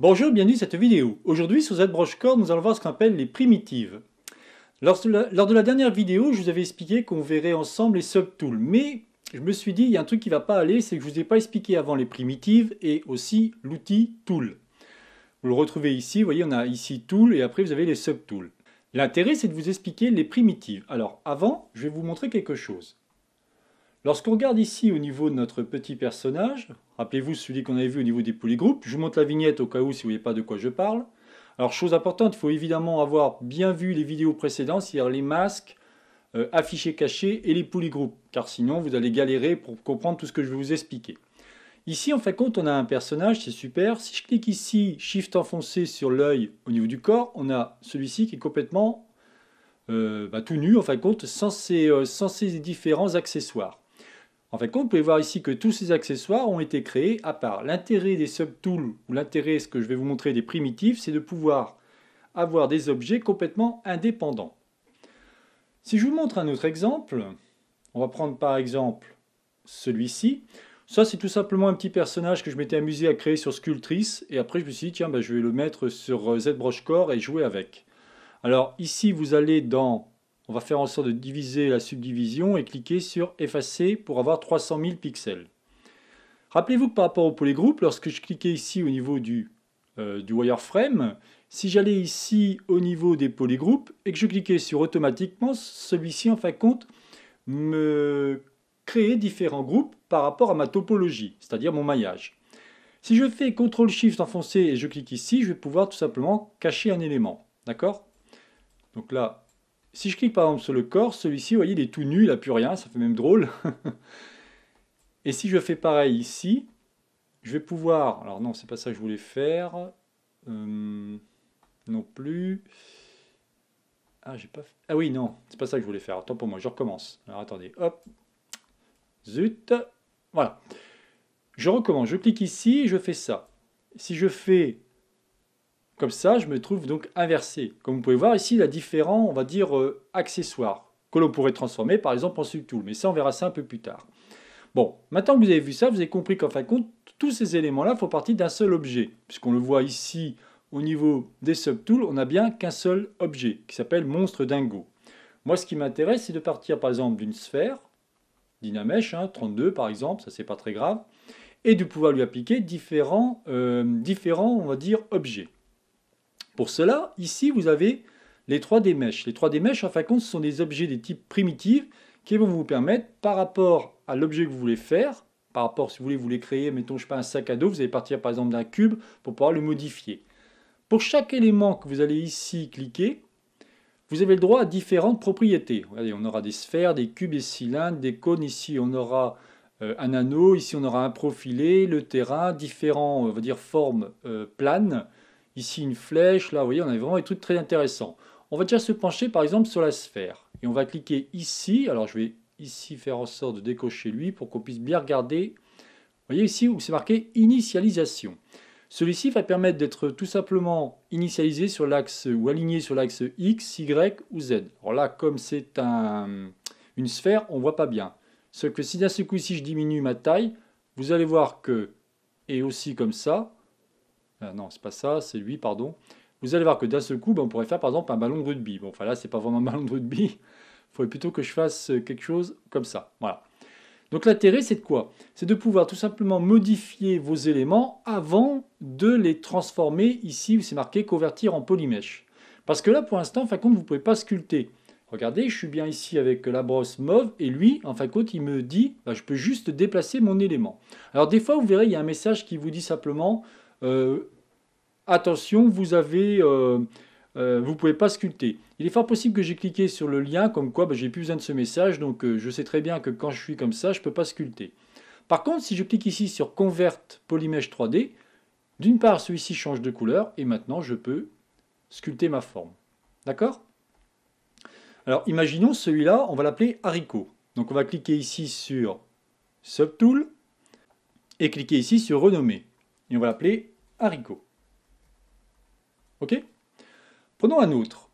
Bonjour, bienvenue dans cette vidéo. Aujourd'hui, sur Core, nous allons voir ce qu'on appelle les primitives. Lors de, la, dernière vidéo, je vous avais expliqué qu'on verrait ensemble les subtools, mais je me suis dit, il y a un truc qui ne va pas aller, c'est que je ne vous ai pas expliqué avant les primitives et aussi l'outil tool. Vous le retrouvez ici, vous voyez, on a ici tool et après vous avez les subtools. L'intérêt, c'est de vous expliquer les primitives. Alors, avant, je vais vous montrer quelque chose. Lorsqu'on regarde ici au niveau de notre petit personnage, rappelez-vous celui qu'on avait vu au niveau des polygroupes, je vous montre la vignette au cas où si vous ne voyez pas de quoi je parle. Alors chose importante, il faut évidemment avoir bien vu les vidéos précédentes, c'est-à-dire les masques, euh, affichés cachés et les polygroupes, car sinon vous allez galérer pour comprendre tout ce que je vais vous expliquer. Ici, en fin de compte, on a un personnage, c'est super. Si je clique ici, Shift enfoncé sur l'œil au niveau du corps, on a celui-ci qui est complètement euh, bah, tout nu, en fin de compte, sans ses euh, différents accessoires. En fait, vous pouvez voir ici que tous ces accessoires ont été créés à part. L'intérêt des subtools ou l'intérêt, ce que je vais vous montrer des primitifs, c'est de pouvoir avoir des objets complètement indépendants. Si je vous montre un autre exemple, on va prendre par exemple celui-ci. Ça, c'est tout simplement un petit personnage que je m'étais amusé à créer sur Sculptrice. Et après, je me suis dit, tiens, bah, je vais le mettre sur euh, ZBrush Core et jouer avec. Alors ici, vous allez dans on va faire en sorte de diviser la subdivision et cliquer sur effacer pour avoir 300 000 pixels. Rappelez-vous que par rapport au polygroupe, lorsque je cliquais ici au niveau euh, du, wireframe, si j'allais ici au niveau des polygroupes et que je cliquais sur automatiquement, celui-ci en fin de compte me créer différents groupes par rapport à ma topologie, c'est-à-dire mon maillage. Si je fais CTRL SHIFT enfoncé et je clique ici, je vais pouvoir tout simplement cacher un élément. D'accord Donc là, si je clique par exemple sur le corps, celui-ci, vous voyez, il est tout nu, il n'a plus rien, ça fait même drôle. Et si je fais pareil ici, je vais pouvoir... Alors non, c'est pas ça que je voulais faire. Euh, non plus. Ah, j'ai pas... Ah oui, non, c'est pas ça que je voulais faire. Attends pour moi, je recommence. Alors attendez, hop. Zut. Voilà. Je recommence, je clique ici, je fais ça. Si je fais comme ça, je me trouve donc inversé. Comme vous pouvez voir ici, il y a différents, on va dire, euh, accessoires que l'on pourrait transformer par exemple en subtool. Mais ça, on verra ça un peu plus tard. Bon, maintenant que vous avez vu ça, vous avez compris qu'en fin de compte, tous ces éléments-là font partie d'un seul objet. Puisqu'on le voit ici, au niveau des subtools, on n'a bien qu'un seul objet qui s'appelle monstre dingo. Moi, ce qui m'intéresse, c'est de partir par exemple d'une sphère, Dynamèche, 32 hein, par exemple, ça c'est pas très grave, et de pouvoir lui appliquer différents, euh, différents, on va dire, objets. Pour cela, ici, vous avez les 3D mèches. Les 3D mèches, en fin de compte, ce sont des objets des types primitifs qui vont vous permettre, par rapport à l'objet que vous voulez faire, par rapport, si vous voulez, vous voulez créer, mettons, je sais pas, un sac à dos, vous allez partir par exemple d'un cube pour pouvoir le modifier. Pour chaque élément que vous allez ici cliquer, vous avez le droit à différentes propriétés. on aura des sphères, des cubes, et cylindres, des cônes. Ici, on aura euh, un anneau. Ici, on aura un profilé, le terrain, différents, on va dire, formes euh, planes. Ici une flèche, là vous voyez on a vraiment des trucs très intéressants. On va déjà se pencher par exemple sur la sphère. Et on va cliquer ici, alors je vais ici faire en sorte de décocher lui pour qu'on puisse bien regarder. Vous voyez ici où c'est marqué initialisation. Celui-ci va permettre d'être tout simplement initialisé sur l'axe ou aligné sur l'axe X, Y ou Z. Alors là, comme c'est une sphère, on ne voit pas bien. Ce que si d'un seul coup ici je diminue ma taille, vous allez voir que, et aussi comme ça, non, euh, non, c'est pas ça, c'est lui, pardon. Vous allez voir que d'un seul coup, ben, on pourrait faire par exemple un ballon de rugby. Bon, enfin là, c'est pas vraiment un ballon de rugby. Il faudrait plutôt que je fasse euh, quelque chose comme ça. Voilà. Donc l'intérêt, c'est de quoi C'est de pouvoir tout simplement modifier vos éléments avant de les transformer ici où c'est marqué convertir en polymèche. Parce que là, pour l'instant, en fin compte, vous ne pouvez pas sculpter. Regardez, je suis bien ici avec la brosse mauve, et lui, en fin de compte, il me dit, ben, je peux juste déplacer mon élément. Alors des fois, vous verrez, il y a un message qui vous dit simplement, euh, attention, vous avez... Euh, euh, vous pouvez pas sculpter. Il est fort possible que j'ai cliqué sur le lien, comme quoi bah, j'ai plus besoin de ce message, donc je sais très bien que quand je suis comme ça, je ne peux pas sculpter. Par contre, si je clique ici sur Convert Polymesh 3D, d'une part, celui-ci change de couleur, et maintenant, je peux sculpter ma forme. D'accord Alors, imaginons celui-là, on va l'appeler haricot. Donc, on va cliquer ici sur Subtool, et cliquer ici sur Renommer et on va l'appeler haricot. OK Prenons un autre.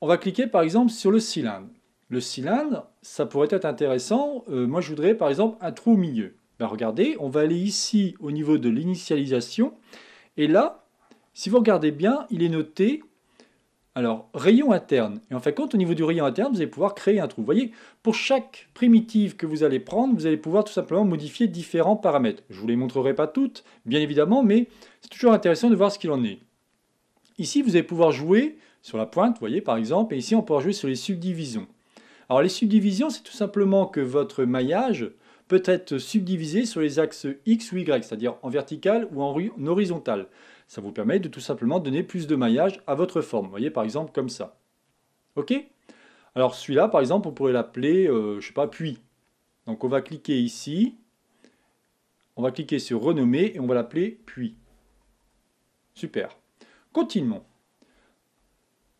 On va cliquer par exemple sur le cylindre. Le cylindre, ça pourrait être intéressant. Euh, moi, je voudrais par exemple un trou au milieu. Ben, regardez, on va aller ici au niveau de l'initialisation. Et là, si vous regardez bien, il est noté alors, rayon interne. Et en fait, compte, au niveau du rayon interne, vous allez pouvoir créer un trou. Vous voyez, pour chaque primitive que vous allez prendre, vous allez pouvoir tout simplement modifier différents paramètres. Je ne vous les montrerai pas toutes, bien évidemment, mais c'est toujours intéressant de voir ce qu'il en est. Ici, vous allez pouvoir jouer sur la pointe, vous voyez, par exemple, et ici, on pourra jouer sur les subdivisions. Alors, les subdivisions, c'est tout simplement que votre maillage peut être subdivisé sur les axes X ou Y, c'est-à-dire en vertical ou en horizontal. Ça vous permet de tout simplement donner plus de maillage à votre forme. Vous voyez, par exemple, comme ça. OK Alors celui-là, par exemple, on pourrait l'appeler, je euh, je sais pas, puits. Donc on va cliquer ici. On va cliquer sur renommer et on va l'appeler puits. Super. Continuons.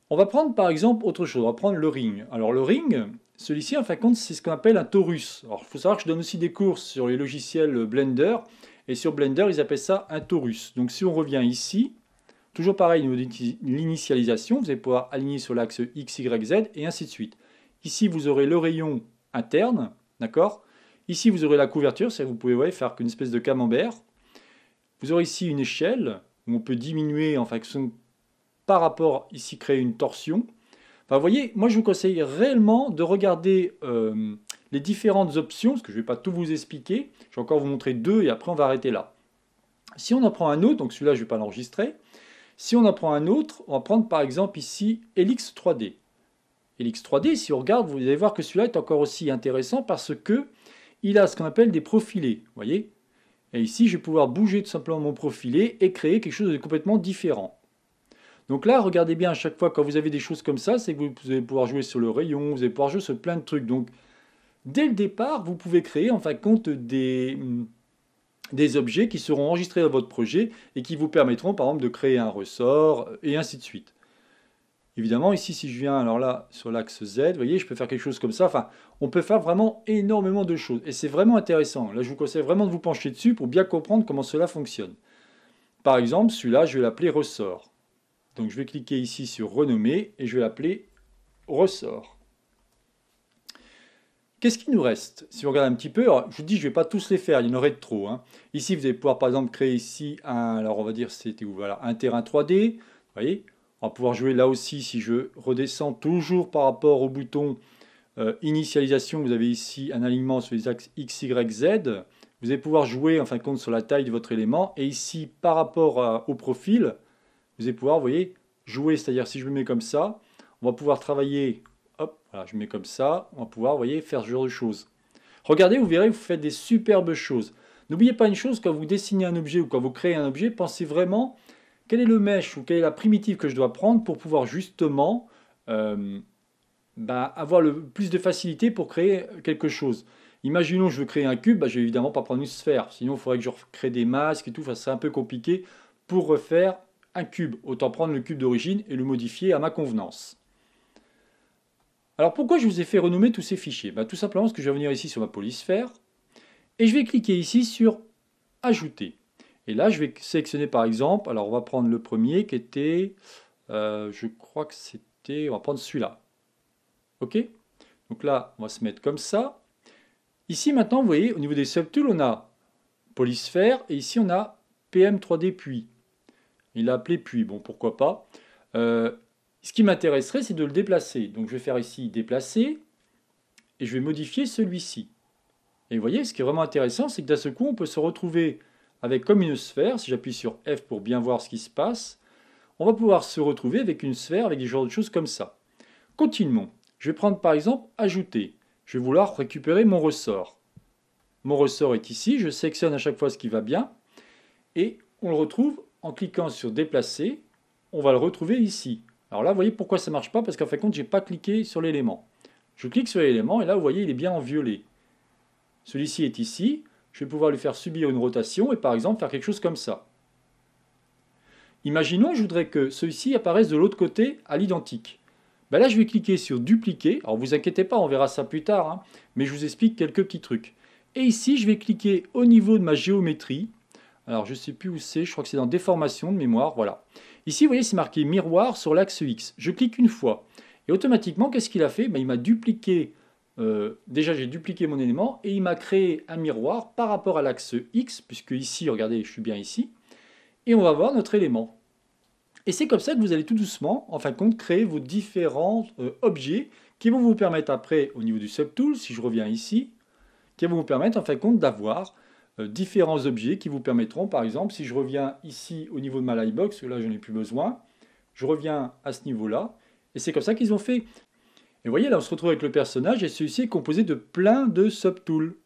On va prendre par exemple autre chose, on va prendre le ring. Alors le ring, celui-ci en fin de compte, c'est ce qu'on appelle un torus. Alors il faut savoir que je donne aussi des cours sur les logiciels Blender et sur Blender, ils appellent ça un torus. Donc si on revient ici, toujours pareil l'initialisation, vous allez pouvoir aligner sur l'axe X, Y, Z et ainsi de suite. Ici, vous aurez le rayon interne, d'accord Ici, vous aurez la couverture, c'est-à-dire vous pouvez faire qu'une espèce de camembert. Vous aurez ici une échelle, où on peut diminuer en fonction par rapport, ici, créer une torsion. Enfin, vous voyez, moi, je vous conseille réellement de regarder euh, les différentes options, parce que je ne vais pas tout vous expliquer, je vais encore vous montrer deux et après on va arrêter là. Si on en prend un autre, donc celui-là je ne vais pas l'enregistrer, si on en prend un autre, on va prendre par exemple ici Helix 3D. Helix 3D, si on regarde, vous allez voir que celui-là est encore aussi intéressant parce que il a ce qu'on appelle des profilés, vous voyez Et ici, je vais pouvoir bouger tout simplement mon profilé et créer quelque chose de complètement différent. Donc là, regardez bien à chaque fois, quand vous avez des choses comme ça, c'est que vous allez pouvoir jouer sur le rayon, vous allez pouvoir jouer sur plein de trucs. Donc Dès le départ, vous pouvez créer en compte des, objets qui seront enregistrés dans votre projet et qui vous permettront par exemple de créer un ressort et ainsi de suite. Évidemment, ici, si je viens alors là sur l'axe Z, vous voyez, je peux faire quelque chose comme ça. Enfin, on peut faire vraiment énormément de choses. Et c'est vraiment intéressant. Là, je vous conseille vraiment de vous pencher dessus pour bien comprendre comment cela fonctionne. Par exemple, celui-là, je vais l'appeler ressort. Donc, je vais cliquer ici sur renommer et je vais l'appeler ressort. Qu'est-ce qui nous reste Si vous regarde un petit peu, je vous dis, je ne vais pas tous les faire, il y en aurait de trop. Hein. Ici, vous allez pouvoir, par exemple, créer ici un, alors on va dire, c'était où Voilà, un terrain 3D. Vous voyez On va pouvoir jouer là aussi, si je redescends toujours par rapport au bouton euh, initialisation, vous avez ici un alignement sur les axes X, Y, Z. Vous allez pouvoir jouer, en fin de compte, sur la taille de votre élément. Et ici, par rapport au profil, vous allez pouvoir, voyez, jouer. C'est-à-dire, si je me mets comme ça, on va pouvoir travailler voilà, je mets comme ça, on va pouvoir, vous voyez, faire ce genre de choses. Regardez, vous verrez, vous faites des superbes choses. N'oubliez pas une chose, quand vous dessinez un objet ou quand vous créez un objet, pensez vraiment quel est le mesh ou quelle est la primitive que je dois prendre pour pouvoir justement euh, ben, avoir le plus de facilité pour créer quelque chose. Imaginons je veux créer un cube, je ben, je vais évidemment pas prendre une sphère, sinon il faudrait que je crée des masques et tout, ça serait un peu compliqué pour refaire un cube. Autant prendre le cube d'origine et le modifier à ma convenance. Alors pourquoi je vous ai fait renommer tous ces fichiers bah, Tout simplement parce que je vais venir ici sur ma polysphère et je vais cliquer ici sur Ajouter. Et là, je vais sélectionner par exemple, alors on va prendre le premier qui était, euh, je crois que c'était, on va prendre celui-là. OK Donc là, on va se mettre comme ça. Ici maintenant, vous voyez, au niveau des subtools, on a polysphère et ici on a PM3D puits. Il a appelé puits, bon pourquoi pas. Euh, ce qui m'intéresserait, c'est de le déplacer. Donc je vais faire ici déplacer et je vais modifier celui-ci. Et vous voyez, ce qui est vraiment intéressant, c'est que d'un seul coup, on peut se retrouver avec comme une sphère. Si j'appuie sur F pour bien voir ce qui se passe, on va pouvoir se retrouver avec une sphère, avec des genres de choses comme ça. Continuons. Je vais prendre par exemple Ajouter. Je vais vouloir récupérer mon ressort. Mon ressort est ici. Je sélectionne à chaque fois ce qui va bien. Et on le retrouve en cliquant sur Déplacer. On va le retrouver ici. Alors là, vous voyez pourquoi ça ne marche pas, parce qu'en fin de compte, je n'ai pas cliqué sur l'élément. Je clique sur l'élément, et là, vous voyez, il est bien en violet. Celui-ci est ici, je vais pouvoir lui faire subir une rotation, et par exemple, faire quelque chose comme ça. Imaginons, je voudrais que celui-ci apparaisse de l'autre côté à l'identique. Ben là, je vais cliquer sur « Dupliquer ». Alors, vous inquiétez pas, on verra ça plus tard, hein, mais je vous explique quelques petits trucs. Et ici, je vais cliquer au niveau de ma géométrie. Alors, je ne sais plus où c'est, je crois que c'est dans « Déformation » de mémoire, voilà. Ici, vous voyez, c'est marqué miroir sur l'axe X. Je clique une fois. Et automatiquement, qu'est-ce qu'il a fait ben, Il m'a dupliqué, euh, déjà j'ai dupliqué mon élément, et il m'a créé un miroir par rapport à l'axe X, puisque ici, regardez, je suis bien ici. Et on va voir notre élément. Et c'est comme ça que vous allez tout doucement, en fin de compte, créer vos différents euh, objets qui vont vous permettre après, au niveau du subtool, si je reviens ici, qui vont vous permettre en fin de compte d'avoir euh, différents objets qui vous permettront, par exemple, si je reviens ici au niveau de ma livebox, là je n'ai plus besoin, je reviens à ce niveau-là, et c'est comme ça qu'ils ont fait. Et vous voyez, là on se retrouve avec le personnage, et celui-ci est composé de plein de subtools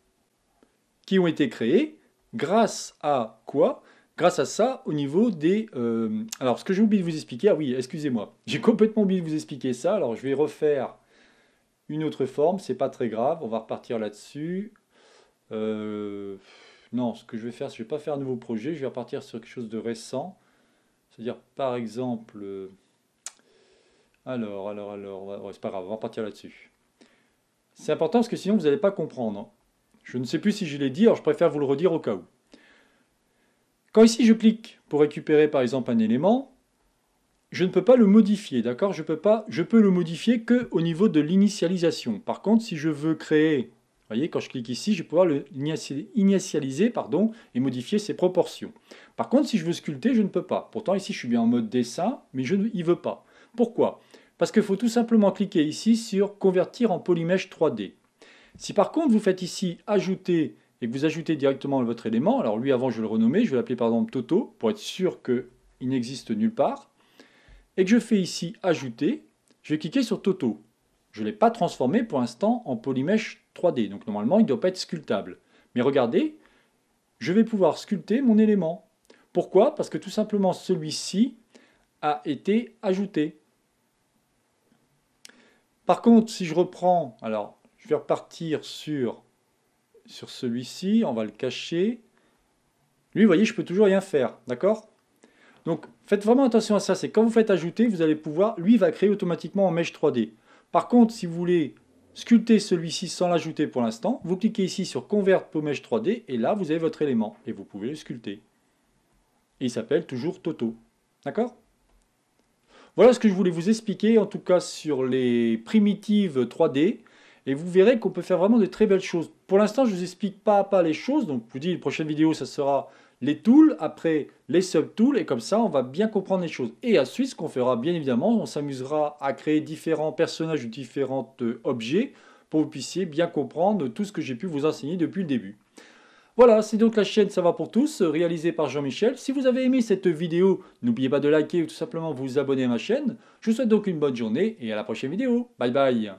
qui ont été créés grâce à quoi Grâce à ça, au niveau des... Euh, alors, ce que j'ai oublié de vous expliquer, ah oui, excusez-moi, j'ai complètement oublié de vous expliquer ça, alors je vais refaire une autre forme, c'est pas très grave, on va repartir là-dessus. Euh... Non, ce que je vais faire, je ne vais pas faire un nouveau projet, je vais repartir sur quelque chose de récent. C'est-à-dire, par exemple... Euh, alors, alors, alors, c'est pas grave, on va repartir là-dessus. C'est important parce que sinon, vous n'allez pas comprendre. Hein. Je ne sais plus si je l'ai dit, alors je préfère vous le redire au cas où. Quand ici je clique pour récupérer par exemple un élément, je ne peux pas le modifier, d'accord je, peux pas, je peux le modifier qu'au niveau de l'initialisation. Par contre, si je veux créer voyez, quand je clique ici, je vais pouvoir le initialiser pardon, et modifier ses proportions. Par contre, si je veux sculpter, je ne peux pas. Pourtant, ici, je suis bien en mode dessin, mais je n'y veux pas. Pourquoi Parce qu'il faut tout simplement cliquer ici sur « Convertir en polymèche 3D ». Si par contre, vous faites ici « Ajouter » et que vous ajoutez directement votre élément, alors lui, avant, je vais le renommer, je vais l'appeler par exemple Toto, pour être sûr qu'il n'existe nulle part, et que je fais ici « Ajouter », je vais cliquer sur Toto je ne l'ai pas transformé pour l'instant en polymèche 3D. Donc normalement, il ne doit pas être sculptable. Mais regardez, je vais pouvoir sculpter mon élément. Pourquoi Parce que tout simplement, celui-ci a été ajouté. Par contre, si je reprends, alors je vais repartir sur, sur celui-ci, on va le cacher. Lui, vous voyez, je peux toujours rien faire, d'accord Donc, faites vraiment attention à ça, c'est quand vous faites ajouter, vous allez pouvoir, lui va créer automatiquement en mèche 3D. Par contre, si vous voulez sculpter celui-ci sans l'ajouter pour l'instant, vous cliquez ici sur Convert Pommèche 3D et là, vous avez votre élément et vous pouvez le sculpter. il s'appelle toujours Toto. D'accord Voilà ce que je voulais vous expliquer, en tout cas sur les primitives 3D. Et vous verrez qu'on peut faire vraiment de très belles choses. Pour l'instant, je vous explique pas à pas les choses. Donc, je vous dis, la prochaine vidéo, ça sera les tools, après les tools, et comme ça, on va bien comprendre les choses. Et ensuite, ce qu'on fera, bien évidemment, on s'amusera à créer différents personnages ou différents euh, objets pour que vous puissiez bien comprendre tout ce que j'ai pu vous enseigner depuis le début. Voilà, c'est donc la chaîne Ça va pour tous, réalisée par Jean-Michel. Si vous avez aimé cette vidéo, n'oubliez pas de liker ou tout simplement vous abonner à ma chaîne. Je vous souhaite donc une bonne journée et à la prochaine vidéo. Bye bye